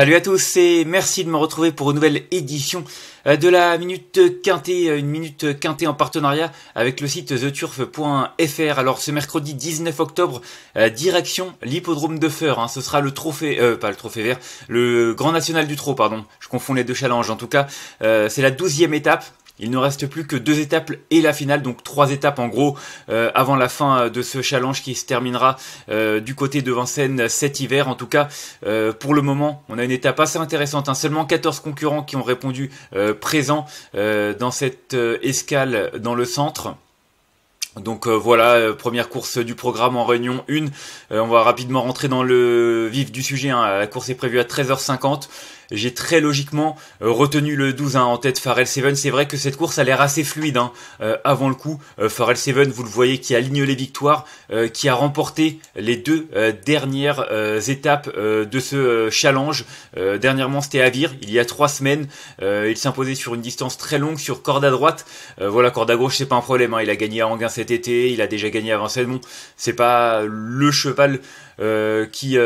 Salut à tous et merci de me retrouver pour une nouvelle édition euh, de la Minute Quintée, euh, une Minute Quintée en partenariat avec le site theturf.fr. Alors ce mercredi 19 octobre, euh, direction l'hippodrome de Feur, hein. ce sera le trophée, euh, pas le trophée vert, le Grand National du Trot, pardon, je confonds les deux challenges en tout cas, c'est la douzième étape il ne reste plus que deux étapes et la finale, donc trois étapes en gros euh, avant la fin de ce challenge qui se terminera euh, du côté de Vincennes cet hiver. En tout cas, euh, pour le moment, on a une étape assez intéressante. Hein. Seulement 14 concurrents qui ont répondu présents dans cette escale dans le centre. Donc voilà, première course du programme en réunion 1. on va rapidement rentrer dans le vif du sujet. Hein. La course est prévue à 13h50. J'ai très logiquement euh, retenu le 12 hein, en tête Pharrell Seven. C'est vrai que cette course a l'air assez fluide hein, euh, avant le coup. Euh, Pharrell Seven, vous le voyez, qui aligne les victoires, euh, qui a remporté les deux dernières étapes de ce challenge. dernièrement, c'était à il y a trois semaines. il s'imposait sur une distance très longue sur corde à droite. voilà, corde à gauche, c'est pas un problème. Hein. Il a gagné à Anguin cet été, il a déjà gagné à Vincennes. Bon, c'est pas le cheval qui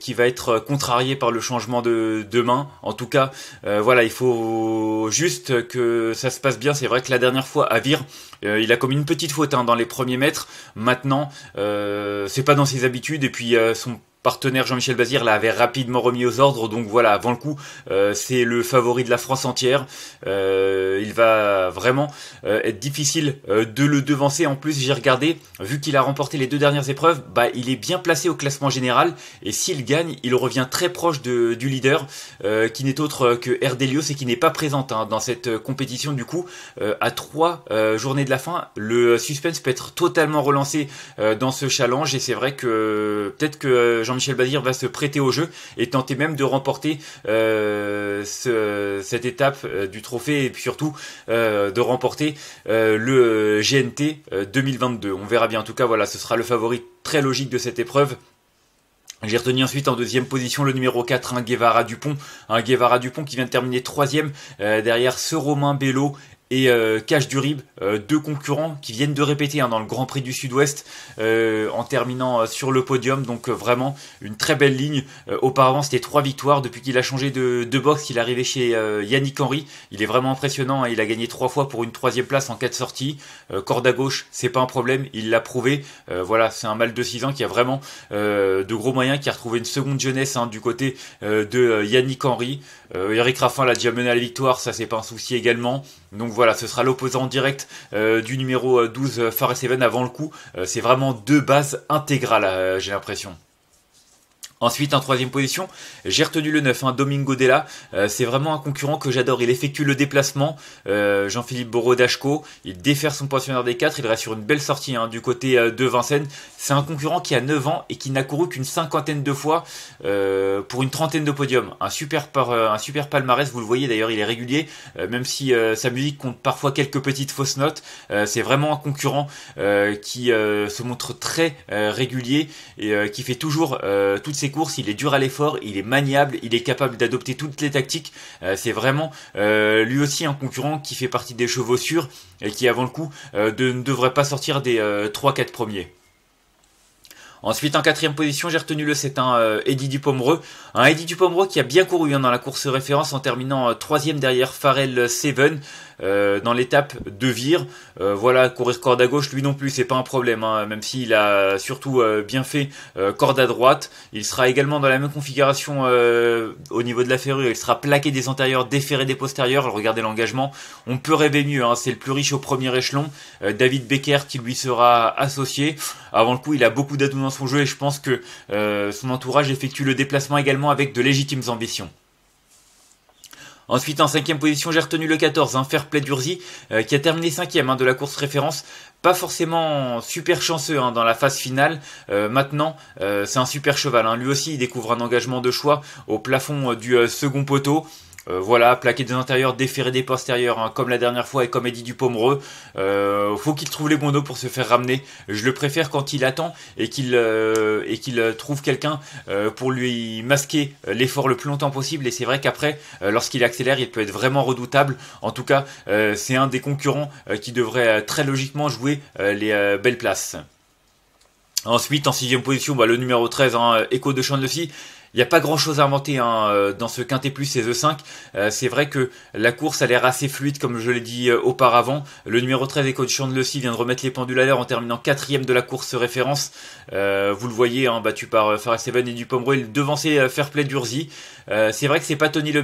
qui va être contrarié par le changement de main. En tout cas, euh, voilà, il faut juste que ça se passe bien. C'est vrai que la dernière fois, Avir, euh, il a commis une petite faute hein, dans les premiers mètres. Maintenant, euh, c'est pas dans ses habitudes et puis son partenaire Jean-Michel Bazir l'avait rapidement remis aux ordres. Donc voilà, avant le coup, euh, c'est le favori de la France entière. Euh, il va vraiment euh, être difficile de le devancer. En plus, j'ai regardé, vu qu'il a remporté les deux dernières épreuves, bah, il est bien placé au classement général. Et s'il gagne, il revient très proche du leader, qui n'est autre que Erdelios et qui n'est pas présente hein, dans cette compétition. Du coup, à trois journées de la fin, le suspense peut être totalement relancé dans ce challenge. Et c'est vrai que peut-être que... Jean-Michel Bazir va se prêter au jeu et tenter même de remporter euh, cette étape euh, du trophée et surtout euh, de remporter le GNT 2022. On verra bien. En tout cas, voilà, ce sera le favori très logique de cette épreuve. J'ai retenu ensuite en deuxième position le numéro 4, un Guevara Dupont. Un Guevara Dupont qui vient de terminer troisième derrière ce Romain Bello et euh, Cash Durib, euh, deux concurrents qui viennent de répéter hein, dans le Grand Prix du Sud-Ouest euh, en terminant sur le podium. Donc vraiment une très belle ligne. auparavant, c'était trois victoires. Depuis qu'il a changé de, de il est arrivé chez Yannick Henry, il est vraiment impressionnant. Hein. Il a gagné trois fois pour une troisième place en quatre sorties. corde à gauche, c'est pas un problème. Il l'a prouvé. voilà, c'est un mal de 6 ans qui a vraiment de gros moyens, qui a retrouvé une seconde jeunesse hein, du côté de Yannick Henry. Eric Raffin l'a déjà mené à la victoire, ça c'est pas un souci également. Donc voilà, ce sera l'opposant direct euh, du numéro 12 Far Seven avant le coup. Euh, c'est vraiment deux bases intégrales, euh, j'ai l'impression. Ensuite, en troisième position, j'ai retenu le 9, hein, Domingo Della. Euh, c'est vraiment un concurrent que j'adore. Il effectue le déplacement. Euh, Jean-Philippe Borodachko, il défère son pensionnaire des 4. Il reste sur une belle sortie hein, du côté euh, de Vincennes. C'est un concurrent qui a 9 ans et qui n'a couru qu'une cinquantaine de fois pour une trentaine de podiums. Un super, un super palmarès, vous le voyez d'ailleurs, il est régulier, même si sa musique compte parfois quelques petites fausses notes. c'est vraiment un concurrent qui se montre très régulier et qui fait toujours toutes ses il est dur à l'effort, il est maniable, il est capable d'adopter toutes les tactiques. Euh, c'est vraiment euh, lui aussi un concurrent qui fait partie des chevaux sûrs et qui avant le coup euh, ne devrait pas sortir des 3-4 premiers. Ensuite, en quatrième position, j'ai retenu le c'est hein, un Eddie Dupomereux. Un Eddie Dupomereux qui a bien couru hein, dans la course référence en terminant 3 troisième derrière Pharrell Seven. Euh, dans l'étape de vire. Euh, voilà, courir corde à gauche, lui non plus, c'est pas un problème, hein, même s'il a surtout euh, bien fait corde à droite. Il sera également dans la même configuration au niveau de la ferrure, il sera plaqué des antérieurs, déferré des postérieurs. regardez l'engagement, on peut rêver mieux, hein. c'est le plus riche au premier échelon. David Becker qui lui sera associé. Avant le coup, il a beaucoup d'atouts dans son jeu et je pense que son entourage effectue le déplacement également avec de légitimes ambitions. Ensuite, en cinquième position, j'ai retenu le 14, un hein, Fair Play d'Urzi, euh, qui a terminé cinquième hein, de la course référence. Pas forcément super chanceux hein, dans la phase finale. Euh, maintenant, euh, c'est un super cheval. Hein. Lui aussi, il découvre un engagement de choix au plafond du second poteau. Euh, voilà, plaqué des intérieurs, déférer des postérieurs, hein, comme la dernière fois et comme Eddie dit Dupomereux. Euh, faut qu'il trouve les bons dos pour se faire ramener. Je le préfère quand il attend et qu'il euh, et qu'il euh, trouve quelqu'un pour lui masquer l'effort le plus longtemps possible. Et c'est vrai qu'après, lorsqu'il accélère, il peut être vraiment redoutable. En tout cas, c'est un des concurrents qui devrait très logiquement jouer les belles places. Ensuite, en sixième position, bah, le numéro 13, hein, Echo de Chandlessy. Il n'y a pas grand chose à inventer hein, euh, dans ce Quintet Plus et e 5. Euh, c'est vrai que la course a l'air assez fluide, comme je l'ai dit euh, auparavant. Le numéro 13, Echo de Lecy, vient de remettre les pendules à l'heure en terminant quatrième de la course référence. vous le voyez, hein, battu par Farah Seven et il devancé Fairplay d'Urzi. c'est vrai que c'est pas Tony Le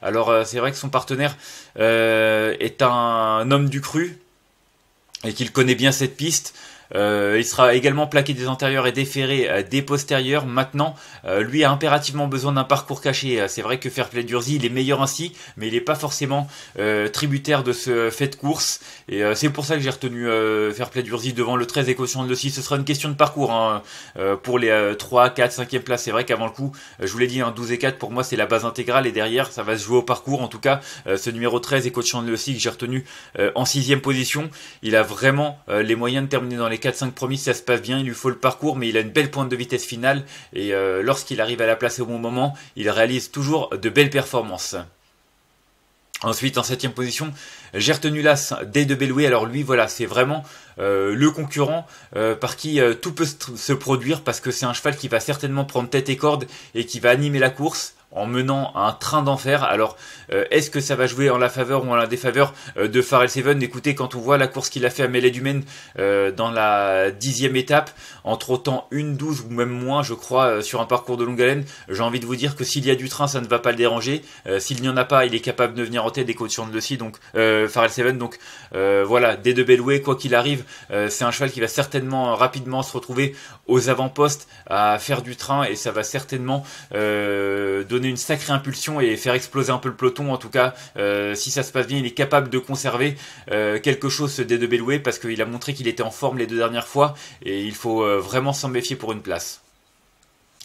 Alors c'est vrai que son partenaire est un homme du cru et qu'il connaît bien cette piste. Euh, il sera également plaqué des antérieurs et déféré euh, des postérieurs. Maintenant, euh, lui a impérativement besoin d'un parcours caché. C'est vrai que Fairplay Durzy, il est meilleur ainsi, mais il n'est pas forcément tributaire de ce fait de course. Et c'est pour ça que j'ai retenu Fairplay Durzi devant le 13 et quotient de le Ce sera une question de parcours hein, pour les 3, 4, 5e place. C'est vrai qu'avant le coup, je vous l'ai dit, hein, 12 et 4 pour moi c'est la base intégrale et derrière ça va se jouer au parcours. En tout cas, ce numéro 13 et coachant de le que j'ai retenu en 6 6e position, il a vraiment les moyens de terminer dans les 4-5 promis, ça se passe bien, il lui faut le parcours, mais il a une belle pointe de vitesse finale, et euh, lorsqu'il arrive à la place au bon moment, il réalise toujours de belles performances. Ensuite, en septième position, j'ai retenu l'as D de Belloué. Alors lui, voilà, c'est vraiment euh, le concurrent euh, par qui tout peut se produire parce que c'est un cheval qui va certainement prendre tête et corde et qui va animer la course en menant un train d'enfer. Alors, euh, est-ce que ça va jouer en la faveur ou en la défaveur euh, de Pharrell Seven Écoutez, quand on voit la course qu'il a fait à Maine euh, dans la dixième étape, entre autant une douze ou même moins, je crois, euh, sur un parcours de longue haleine, j'ai envie de vous dire que s'il y a du train, ça ne va pas le déranger. s'il n'y en a pas, il est capable de venir en tête des conditions de dossier, donc Pharrell Seven. Donc voilà, des deux Belloué, quoi qu'il arrive, c'est un cheval qui va certainement rapidement se retrouver aux avant-postes à faire du train et ça va certainement donner une sacrée impulsion et faire exploser un peu le peloton. En tout cas, euh, si ça se passe bien, il est capable de conserver euh, quelque chose des deux 2 parce qu'il a montré qu'il était en forme les deux dernières fois et il faut euh, vraiment s'en méfier pour une place.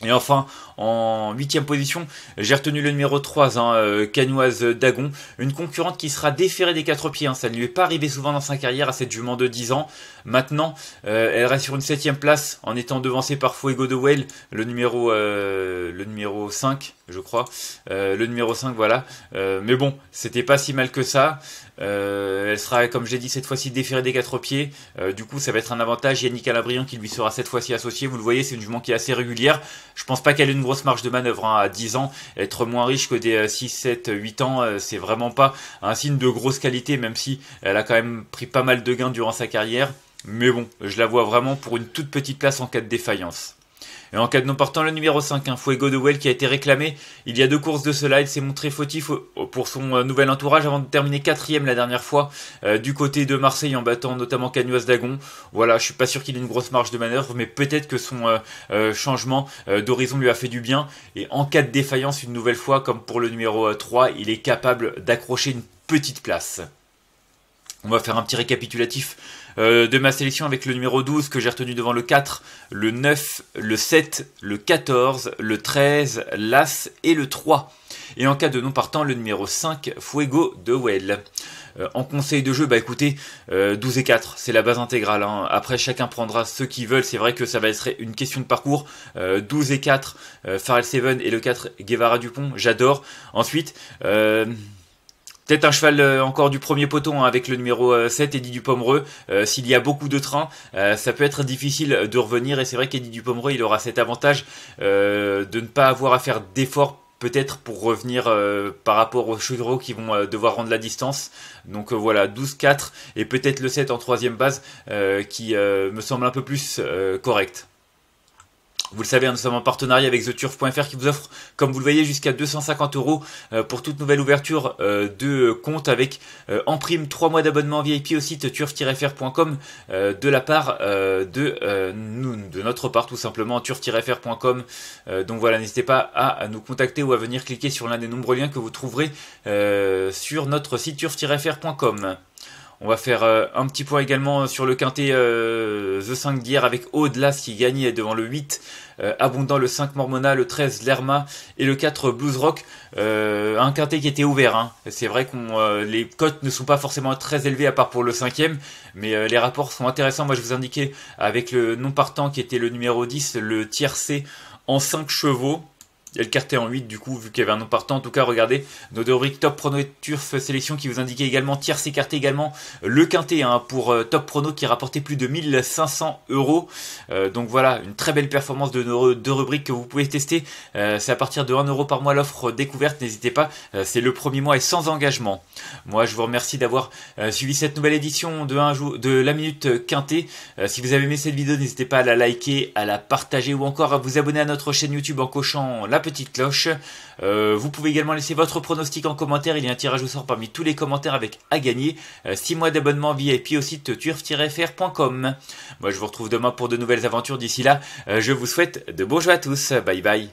Et enfin, en huitième position, j'ai retenu le numéro 3, hein, euh, Canoise Dagon, une concurrente qui sera déférée des quatre pieds. Hein. Ça ne lui est pas arrivé souvent dans sa carrière à cette jument de 10 ans. Maintenant, euh, elle reste sur une septième place en étant devancée par Fuego de Whale, le numéro, euh, le numéro 5, je crois. le numéro 5, voilà. mais bon, c'était pas si mal que ça. elle sera, comme j'ai dit, cette fois-ci déférée des quatre pieds. du coup, ça va être un avantage. Yannick Calabrian qui lui sera cette fois-ci associé. Vous le voyez, c'est une jument qui est assez régulière je pense pas qu'elle ait une grosse marge de manœuvre. Hein. À 10 ans, être moins riche que des 6, 7, 8 ans, euh, c'est vraiment pas un signe de grosse qualité, même si elle a quand même pris pas mal de gains durant sa carrière. Mais bon, je la vois vraiment pour une toute petite place en cas de défaillance. Et en cas de non partant le numéro 5, un Fuego de Well qui a été réclamé il y a deux courses de cela. Il s'est montré fautif pour son euh, nouvel entourage avant de terminer quatrième la dernière fois euh, du côté de Marseille en battant notamment Canuas Dagon. Voilà, je suis pas sûr qu'il ait une grosse marge de manœuvre, mais peut-être que son euh, changement d'horizon lui a fait du bien. Et en cas de défaillance, une nouvelle fois, comme pour le numéro 3, il est capable d'accrocher une petite place. On va faire un petit récapitulatif euh, de ma sélection avec le numéro 12 que j'ai retenu devant le 4, le 9, le 7, le 14, le 13, l'As et le 3. Et en cas de non partant, le numéro 5, Fuego de Well. Euh, en conseil de jeu, bah écoutez, 12 euh, et 4, c'est la base intégrale. Hein. Après, chacun prendra ceux qu'il veulent. C'est vrai que ça va être une question de parcours. 12 et 4, Pharrell 7 et le 4, Guevara Dupont, j'adore. Ensuite, euh peut-être un cheval euh, encore du premier poton hein, avec le numéro 7, euh, Eddie du Euh, S'il y a beaucoup de trains, euh, ça peut être difficile de revenir. Et c'est vrai qu'Eddie Dupomereux, il aura cet avantage de ne pas avoir à faire d'efforts peut-être pour revenir par rapport aux chevaux qui vont devoir rendre la distance. Donc voilà, 12-4 et peut-être le 7 en troisième base qui me semble un peu plus correct. Vous le savez, hein, nous sommes en partenariat avec TheTurf.fr qui vous offre, comme vous le voyez, jusqu'à 250 euros euh, pour toute nouvelle ouverture euh, de compte avec euh, en prime 3 mois d'abonnement VIP au site turf-fr.com de la part de, nous, de notre part tout simplement, turf-fr.com. Donc voilà, n'hésitez pas à nous contacter ou à venir cliquer sur l'un des nombreux liens que vous trouverez sur notre site turf-fr.com. On va faire euh, un petit point également euh, sur le quintet euh, The 5 d'hier avec Audlas qui gagnait devant le 8 Abondant, le 5 Mormona, le 13 Lerma et le 4 Blues Rock. un quintet qui était ouvert. Hein. C'est vrai que les cotes ne sont pas forcément très élevées à part pour le 5ème, mais les rapports sont intéressants. Moi je vous indiquais avec le non partant qui était le numéro 10, le tiercé en 5 chevaux. Il le carté en 8 du coup, vu qu'il y avait un nom partant. En tout cas, regardez nos deux top prono et turf sélection qui vous indiquait également tiers écarté également euh, le quintet hein, pour euh, top prono qui rapportait plus de 1500 euros. Euh, donc voilà, une très belle performance de nos deux rubriques que vous pouvez tester. c'est à partir de 1 euro par mois l'offre découverte, n'hésitez pas. c'est le premier mois et sans engagement. Moi, je vous remercie d'avoir suivi cette nouvelle édition de, un de la minute quintet. si vous avez aimé cette vidéo, n'hésitez pas à la liker, à la partager ou encore à vous abonner à notre chaîne YouTube en cochant la petite cloche. Euh, vous pouvez également laisser votre pronostic en commentaire. Il y a un tirage au sort parmi tous les commentaires avec à gagner. 6 euh, mois d'abonnement VIP au site turf-fr.com. Moi, je vous retrouve demain pour de nouvelles aventures. D'ici là, euh, je vous souhaite de beaux jeux à tous. Bye bye.